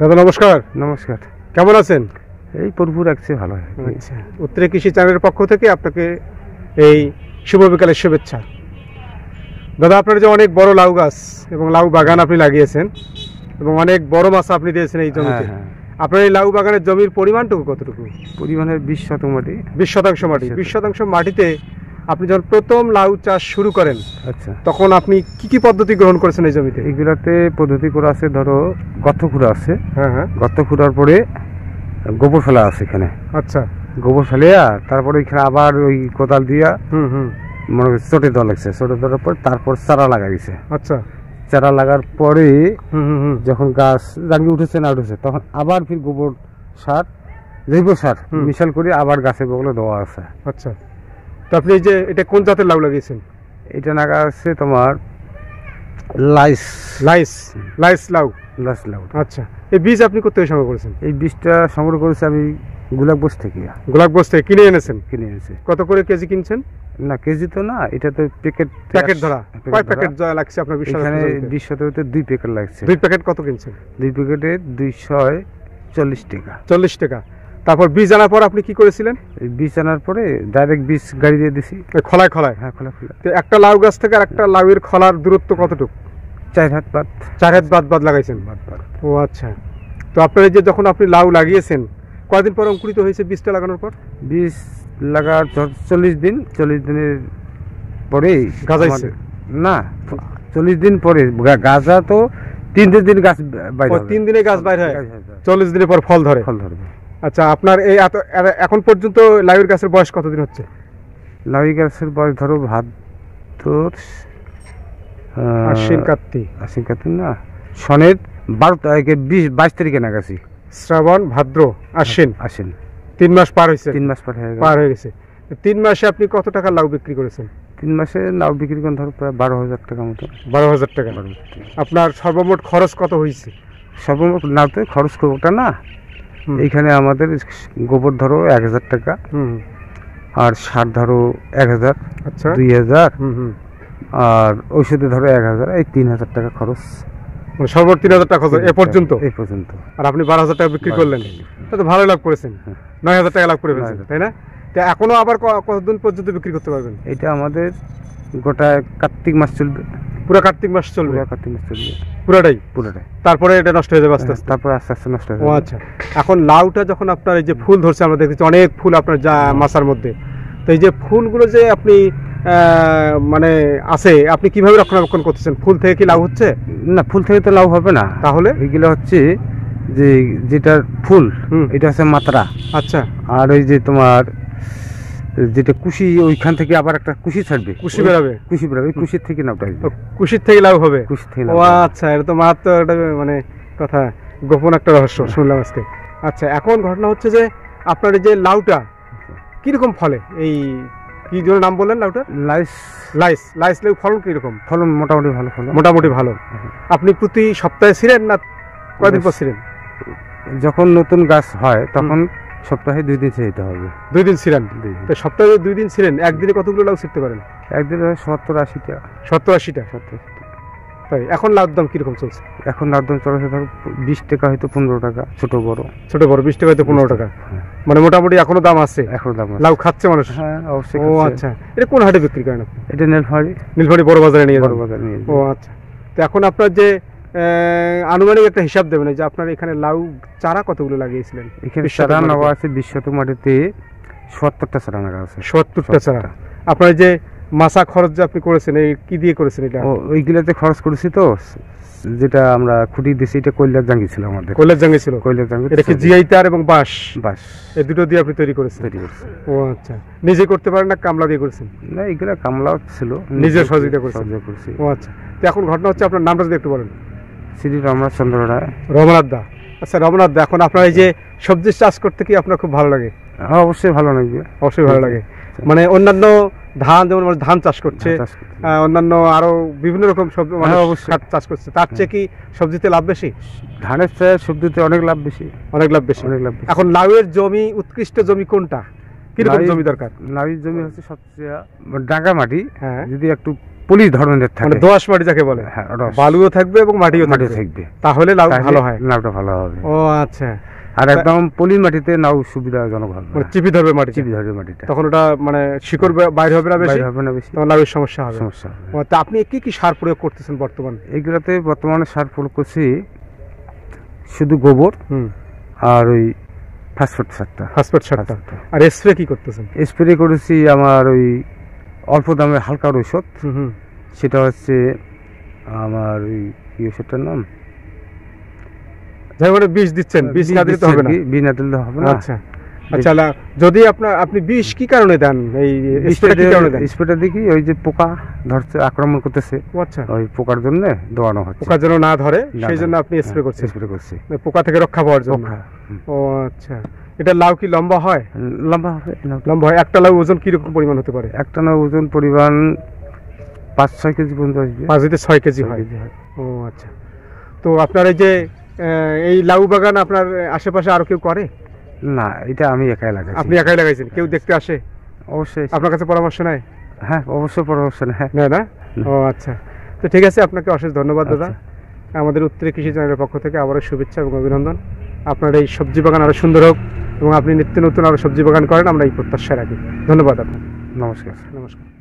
দাদা নমস্কার নমস্কার কেমন আছেন এই পরপুর রাখছি ভালো আচ্ছা উত্তরে কৃষি চ্যানেলের পক্ষ থেকে আপনাকে এই শুভ বিকালের শুভেচ্ছা দাদা আপনার যে অনেক বড় লাউ গাছ এবং লাউ বাগান আপনি লাগিয়েছেন এবং অনেক বড় মাছ আপনি দিয়েছেন এই জমিতে হ্যাঁ, হ্যাঁ। আপনার এই লাউ বাগানের জমির পরিমাণটুকু কতটুকু পরিমাণের বিশ শতাংশ মাটি বিশ শতাংশ মাটি বিশ শতাংশ মাটিতে আপনি যখন প্রথম লাউ চাষ শুরু করেন আচ্ছা তখন আপনি কি কি পদ্ধতি গ্রহণ করেছেন এই জমিতে এগুলাতে পদ্ধতি করে আছে ধরো গর্ত খুঁড়া আছে হ্যাঁ হ্যাঁ গর্ত খুঁড়ার পরে গোবর ফেলা আছে এখানে আচ্ছা গোবর ফেলিয়া তারপরে ওইখানে আবার ওই কোদাল দিয়া হুম হুম মনে ছোটে দল লাগছে ছোটে দেওয়ার পর তারপর চারা লাগা দিছে আচ্ছা চারা লাগার পরে যখন গাছ জাঙ্গি উঠেছে না উঠেছে তখন আবার ফির গোবর সার জৈব সার মিশাল করে আবার গাছে বগলে দেওয়া আছে আচ্ছা তো আপনি যে এটা কোন জাতের লাউ লাগিয়েছেন এটা নাগা আছে তোমার লাইস লাইস লাইস লাউ লাইস লাউ আচ্ছা এই বীজ আপনি কোথা থেকে সংগ্রহ করেছেন এই বীজটা সংগ্রহ করেছি আমি গোলাপগঞ্জ থেকে গোলাপগঞ্জ থেকে কিনে এনেছেন কিনে এনেছে কত করে কেজি কিনছেন না কেজি তো না এটা তো প্যাকেট প্যাকেট ধরা কয় প্যাকেট যা লাগছে আপনার বিশ্বাস এখানে বিশ দুই প্যাকেট লাগছে দুই প্যাকেট কত কিনছেন দুই প্যাকেটে দুইশো চল্লিশ টাকা চল্লিশ টাকা তারপর বীজ আনার পর আপনি কি করেছিলেন বীজ আনার পরে ডাইরেক্ট বীজ গাড়ি দিয়ে দিছি খোলায় খোলায় হ্যাঁ খোলা খোলা তো একটা লাউ গাছ থেকে আর একটা লাউয়ের খোলার দূরত্ব কতটুকু চার হাত বাদ চার হাত বাদ বাদ লাগাইছেন বাদ বাদ ও আচ্ছা তো আপনার যে যখন আপনি লাউ লাগিয়েছেন কয়দিন পর অঙ্কুরিত হয়েছে বীজটা লাগানোর পর বীজ লাগার চল্লিশ দিন চল্লিশ দিনের পরেই গাঁজা না চল্লিশ দিন পরে গাঁজা তো তিন দিন গাছ বাইরে তিন দিনে গাছ বাইরে হয় চল্লিশ দিনের পর ফল ধরে ফল ধরবে আচ্ছা আপনার এই এখন পর্যন্ত লাউয়ের গাছের বয়স কতদিন হচ্ছে লাউই গাছের বয়স ধরো ভাদ্র আশ্বিন কার্তিক আশ্বিন কার্তিক না সনের বারো তারিখে বিশ বাইশ তারিখে নাগাছি শ্রাবণ ভাদ্র আশ্বিন হ্যাঁ, আশ্বিন তিন মাস পার হয়েছে তিন মাস পার হয়ে পার হয়ে গেছে তিন মাসে আপনি কত টাকা লাউ বিক্রি করেছেন তিন মাসে লাউ বিক্রি করেন ধরো প্রায় বারো হাজার টাকা মতো বারো হাজার টাকা আপনার সর্বমোট খরচ কত হয়েছে সর্বমোট লাউতে খরচ ওটা না এইখানে আমাদের গোবর ধরো এক হাজার টাকা আর সার ধরো এক হাজার আচ্ছা দুই হাজার আর ঔষধে ধরো এক হাজার এই তিন হাজার টাকা খরচ মানে সর্বোচ্চ তিন হাজার টাকা খরচ এ পর্যন্ত এই পর্যন্ত আর আপনি বারো হাজার টাকা বিক্রি করলেন তাতে ভালো লাভ করেছেন হ্যাঁ। নয় হাজার টাকা লাভ করে তাই না তা এখনো আবার কতদিন পর্যন্ত বিক্রি করতে পারবেন এটা আমাদের গোটা কার্তিক মাস চলবে পুরো কার্তিক মাস চলবে কার্তিক মাস চলবে পুরোটাই পুরোটাই তারপরে এটা নষ্ট হয়ে যাবে আস্তে আস্তে তারপরে আস্তে আস্তে নষ্ট হয়ে ও আচ্ছা এখন লাউটা যখন আপনার এই যে ফুল ধরছে আমরা দেখেছি অনেক ফুল আপনার যা মাসার মধ্যে তো এই যে ফুলগুলো যে আপনি মানে আছে আপনি কিভাবে রক্ষণাবেক্ষণ করতেছেন ফুল থেকে কি লাভ হচ্ছে না ফুল থেকে তো লাভ হবে না তাহলে এগুলো হচ্ছে যে যেটা ফুল এটা হচ্ছে মাত্রা আচ্ছা আর ওই যে তোমার যেটা কুশি ওইখান থেকে আবার একটা কুশি ছাড়বে কুশি বেরাবে কুশি বেরাবে কুশির থেকে লাভটা আসবে কুশির থেকে লাভ হবে কুশির থেকে ও আচ্ছা এটা তো মারাত্মক একটা মানে কথা গোপন একটা রহস্য শুনলাম আজকে আচ্ছা এখন ঘটনা হচ্ছে যে আপনার যে লাউটা কিরকম ফলে এই কি জন্য নাম বললেন লাউটা লাইস লাইস লাইস লেউ ফলন কিরকম ফলন মোটামুটি ভালো ফলন মোটামুটি ভালো হ্যাঁ। আপনি প্রতি সপ্তাহে ছিলেন না কয়দিন পর ছিলেন যখন নতুন গাছ হয় তখন সপ্তাহে দুই দিন ছিঁড়তে হবে দুই দিন ছিলেন তো সপ্তাহে দুই দিন ছিলেন একদিনে কতগুলো লাউ ছিঁড়তে পারেন একদিনে সত্তর আশিটা সত্তর আশিটা সত্তর তাই এখন লাউর দাম কীরকম চলছে এখন লাউর দাম চলছে ধর বিশ টাকা হয়তো পনেরো টাকা ছোট বড় ছোট বড় বিশ টাকা হয়তো পনেরো টাকা হ্যাঁ। মানে মোটামুটি এখনো দাম আছে এখনো দাম লাউ খাচ্ছে মানুষ হ্যাঁ অবশ্যই ও আচ্ছা এটা কোন হাটে বিক্রি করেন এটা নীলফাড়ি নীলফাড়ি বড় বাজারে নিয়ে বড় বাজারে নিয়ে ও আচ্ছা তো এখন আপনার যে আনুমানিক একটা হিসাব দেবেন যে আপনার এখানে লাউ চারা কতগুলো লাগিয়েছিলেন এখানে চারা লাগা আছে বিশ্বত মাটিতে সত্তরটা চারা লাগা আছে সত্তরটা চারা আপনার যে মাসা খরচ যে আপনি করেছেন এই কি দিয়ে করেছেন এটা ওইগুলোতে খরচ করেছি তো যেটা আমরা খুঁটি দিয়েছি এটা কৈলার জাঙ্গি ছিল আমাদের কৈলার জাঙ্গি ছিল কৈলার জাঙ্গি এটা কি জিআই তার এবং বাস বাস এই দুটো দিয়ে আপনি তৈরি করেছেন তৈরি করেছেন ও আচ্ছা নিজে করতে পারেন না কামলা দিয়ে করেছেন না এগুলো কামলা ছিল নিজে সহযোগিতা করেছেন সহযোগিতা করেছি ও আচ্ছা তো এখন ঘটনা হচ্ছে আপনার নামটা যদি একটু বলেন শ্রী রমনাথ চন্দ্র রায় রমনাথ দা আচ্ছা রমনাথ দা এখন আপনার এই যে সবজি চাষ করতে কি আপনার খুব ভালো লাগে হ্যাঁ অবশ্যই ভালো লাগবে অবশ্যই ভালো লাগে মানে অন্যান্য ধান যেমন ধান চাষ করছে হ্যাঁ, অন্যান্য আরো বিভিন্ন রকম সবজি মানে হ্যাঁ, চাষ করছে তার চেয়ে কি সবজিতে লাভ বেশি ধানের চেয়ে সবজিতে অনেক লাভ বেশি অনেক লাভ বেশি অনেক লাভ বেশি এখন লাউয়ের জমি উৎকৃষ্ট জমি কোনটা কিরকম জমি দরকার লাউয়ের জমি হচ্ছে সবচেয়ে ডাঙ্গা মাটি হ্যাঁ যদি একটু পুলিশ ধরনের থাকে মানে দোয়াশ মাটি যাকে বলে হ্যাঁ বালুও থাকবে এবং মাটিও মাটিও থাকবে তাহলে লাউ ভালো হয় লাউটা ভালো হবে ও আচ্ছা আর একদম পলি মাটিতে নাও সুবিধাজনক হবে মানে চিপি ধরবে মাটি চিপি ধরবে মাটিটা তখন ওটা মানে শিকড় হ্যাঁ। বাইরে হবে না বেশি হবে না বেশি তখন লাউয়ের সমস্যা হবে সমস্যা তো আপনি কি কি সার প্রয়োগ করতেছেন বর্তমানে এইগুলোতে বর্তমানে সার প্রয়োগ করছি শুধু গোবর আর ওই ফাসফেট সারটা ফসফেট সারটা আর স্প্রে কি করতেছেন স্প্রে করেছি আমার ওই অল্প দামে হালকার ঔষধ সেটা হচ্ছে আমার ওই কি ইয়ে ঔষধটার নাম যাই করে বিষ দিচ্ছেন হ্যাঁ, বিষ না দিতে হবে না বিষ না দিলে হবে না আচ্ছা আচ্ছা যদি আপনার আপনি বিষ কি কারণে দেন এই স্প্রেটা কি কারণে দেন স্প্রেটা দেখি ওই যে পোকা ধরছে আক্রমণ করতেছে আচ্ছা ওই পোকার জন্য হচ্ছে পোকা যেন না ধরে সেই জন্য আপনি স্প্রে হ্যাঁ, করছেন স্প্রে করছি মানে পোকা থেকে রক্ষা পাওয়ার জন্য ও আচ্ছা এটা লাউ কি লম্বা হয় লম্বা হবে লম্বা হয় একটা লাউ ওজন কিরকম পরিমাণ হতে পারে একটা লাউ ওজন পরিমাণ পাঁচ ছয় কেজি পর্যন্ত আসবে পাঁচ থেকে ছয় কেজি হয় ও আচ্ছা তো আপনার এই যে এই লাউ বাগান আপনার আশেপাশে আরও কেউ করে না এটা আমি একাই লাগাই আপনি একাই লাগাইছেন কেউ দেখতে আসে অবশ্যই আপনার কাছে পরামর্শ নেয় হ্যাঁ অবশ্যই পরামর্শ নেয় না না ও আচ্ছা তো ঠিক আছে আপনাকে অশেষ ধন্যবাদ দাদা আচ্ছা। আমাদের উত্তরে কৃষি চ্যানেলের পক্ষ থেকে আবারও শুভেচ্ছা এবং অভিনন্দন আপনার এই সবজি বাগান আরও সুন্দর হোক এবং আপনি নিত্য নতুন আরও সবজি বাগান করেন আমরা এই প্রত্যাশা রাখি ধন্যবাদ আপনাকে নমস্কার নমস্কার